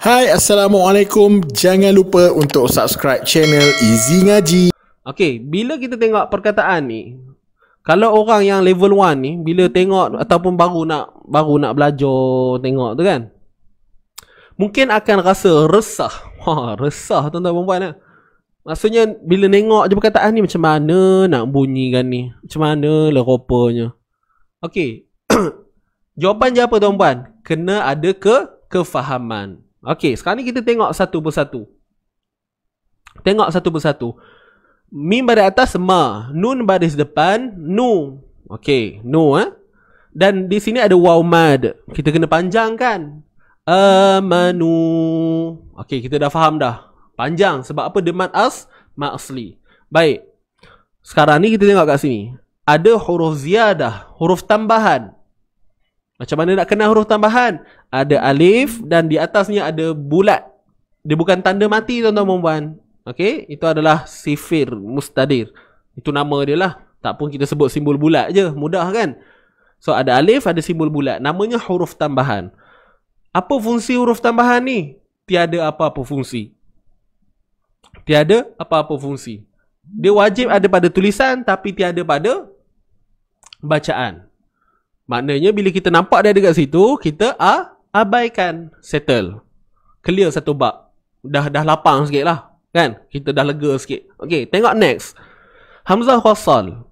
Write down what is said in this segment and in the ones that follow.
Hai Assalamualaikum Jangan lupa untuk subscribe channel Easy Ngaji Okay, bila kita tengok perkataan ni Kalau orang yang level 1 ni Bila tengok ataupun baru nak Baru nak belajar tengok tu kan Mungkin akan rasa resah Wah, ha, resah tuan-tuan perempuan eh? Maksudnya bila tengok je perkataan ni Macam mana nak bunyikan ni Macam mana lah rupanya Okay Jawapan je apa tuan-tuan Kena ada ke kefahaman Okey, sekarang ni kita tengok satu persatu. Tengok satu persatu. Mim baris atas ma, nun baris depan, nu. Okey, nu eh. Dan di sini ada waw mad. Kita kena panjangkan. Amanu. Okey, kita dah faham dah. Panjang sebab apa? Demat as ma'asli. Baik. Sekarang ni kita tengok kat sini. Ada huruf ziyadah, huruf tambahan. Macam mana nak kenal huruf tambahan? Ada alif dan di atasnya ada bulat. Dia bukan tanda mati tuan-tuan perempuan. Okey, itu adalah sifir mustadir. Itu nama dia lah. Tak pun kita sebut simbol bulat je. Mudah kan? So ada alif, ada simbol bulat. Namanya huruf tambahan. Apa fungsi huruf tambahan ni? Tiada apa-apa fungsi. Tiada apa-apa fungsi. Dia wajib ada pada tulisan tapi tiada pada bacaan. Maknanya bila kita nampak dia dekat situ, kita a ah, abaikan. Settle. Clear satu bab. Dah dah lapang sikit lah. Kan? Kita dah lega sikit. Okay, tengok next. Hamzah Khasal.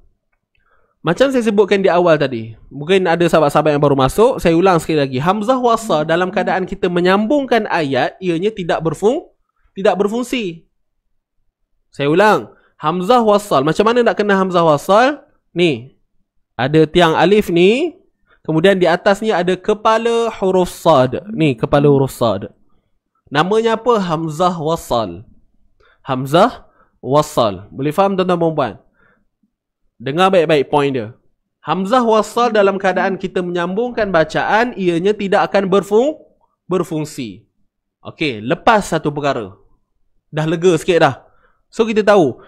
Macam saya sebutkan di awal tadi. Mungkin ada sahabat-sahabat yang baru masuk. Saya ulang sekali lagi. Hamzah Khasal dalam keadaan kita menyambungkan ayat, ianya tidak berfung tidak berfungsi. Saya ulang. Hamzah Khasal. Macam mana nak kena Hamzah Khasal? Ni. Ada tiang alif ni Kemudian di atasnya ada kepala huruf sad. Ni kepala huruf sad. Namanya apa? Hamzah wasal. Hamzah wasal. Boleh faham tuan-tuan perempuan? Dengar baik-baik poin dia. Hamzah wasal dalam keadaan kita menyambungkan bacaan, ianya tidak akan berfung berfungsi. Okey, lepas satu perkara. Dah lega sikit dah. So kita tahu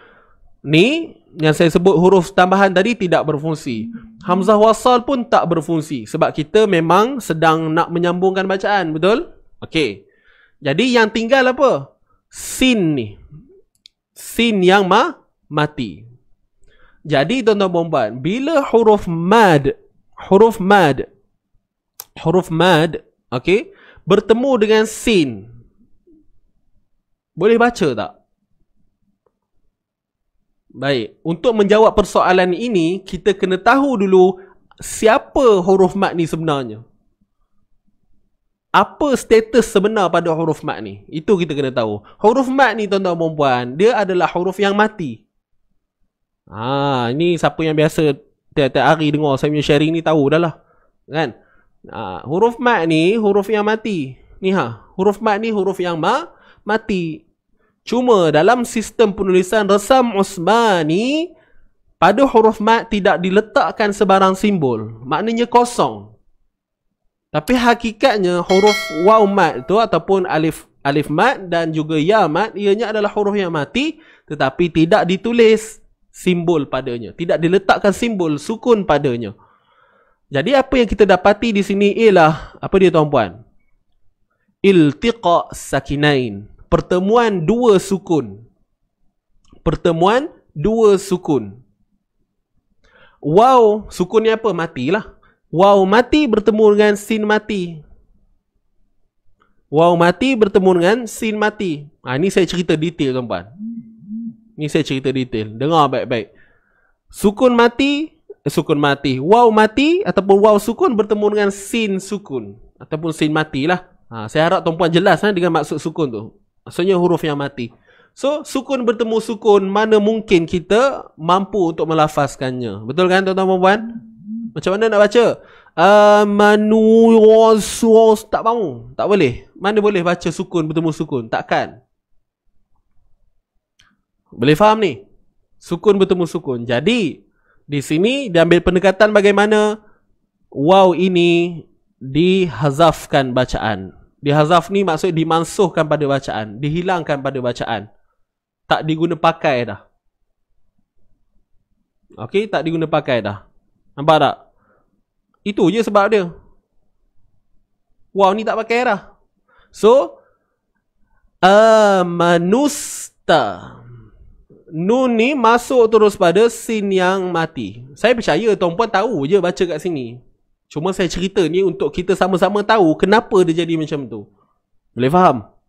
ni yang saya sebut huruf tambahan tadi tidak berfungsi. Hamzah wasal pun tak berfungsi sebab kita memang sedang nak menyambungkan bacaan, betul? Okey. Jadi yang tinggal apa? Sin ni. Sin yang ma mati. Jadi tuan-tuan puan bila huruf mad, huruf mad, huruf mad, okey, bertemu dengan sin. Boleh baca tak? Baik, untuk menjawab persoalan ini, kita kena tahu dulu siapa huruf mat ni sebenarnya. Apa status sebenar pada huruf mat ni? Itu kita kena tahu. Huruf mat ni tuan-tuan dan puan, dia adalah huruf yang mati. Ha, ini siapa yang biasa tiap-tiap hari dengar saya punya sharing ni tahu dah lah. Kan? Ha, huruf mat ni huruf yang mati. Ni ha, huruf mat ni huruf yang ma mati. Cuma dalam sistem penulisan Resam Osmani pada huruf mat tidak diletakkan sebarang simbol. Maknanya kosong. Tapi hakikatnya huruf waw mat itu ataupun alif alif mat dan juga ya mat ianya adalah huruf yang mati tetapi tidak ditulis simbol padanya. Tidak diletakkan simbol sukun padanya. Jadi apa yang kita dapati di sini ialah apa dia tuan-puan? Iltiqa sakinain pertemuan dua sukun. Pertemuan dua sukun. Wow, sukun ni apa? Matilah. Wow mati bertemu dengan sin mati. Wow mati bertemu dengan sin mati. Ha, ini saya cerita detail tuan-puan. Ini saya cerita detail. Dengar baik-baik. Sukun mati, eh, sukun mati. Wow mati ataupun wow sukun bertemu dengan sin sukun. Ataupun sin matilah. Ha, saya harap tuan-puan jelas ha, dengan maksud sukun tu. Maksudnya huruf yang mati. So, sukun bertemu sukun, mana mungkin kita mampu untuk melafazkannya. Betul kan, tuan-tuan dan Macam mana nak baca? Amanu tak mau. Tak boleh. Mana boleh baca sukun bertemu sukun? Takkan. Boleh faham ni? Sukun bertemu sukun. Jadi, di sini diambil pendekatan bagaimana wow ini dihazafkan bacaan. Dihazaf ni maksudnya dimansuhkan pada bacaan Dihilangkan pada bacaan Tak diguna pakai dah Ok tak diguna pakai dah Nampak tak Itu je sebab dia Wow ni tak pakai dah So Amanusta Nun ni masuk terus pada sin yang mati Saya percaya tuan puan tahu je baca kat sini Cuma saya cerita ni untuk kita sama-sama tahu kenapa dia jadi macam tu. Boleh faham?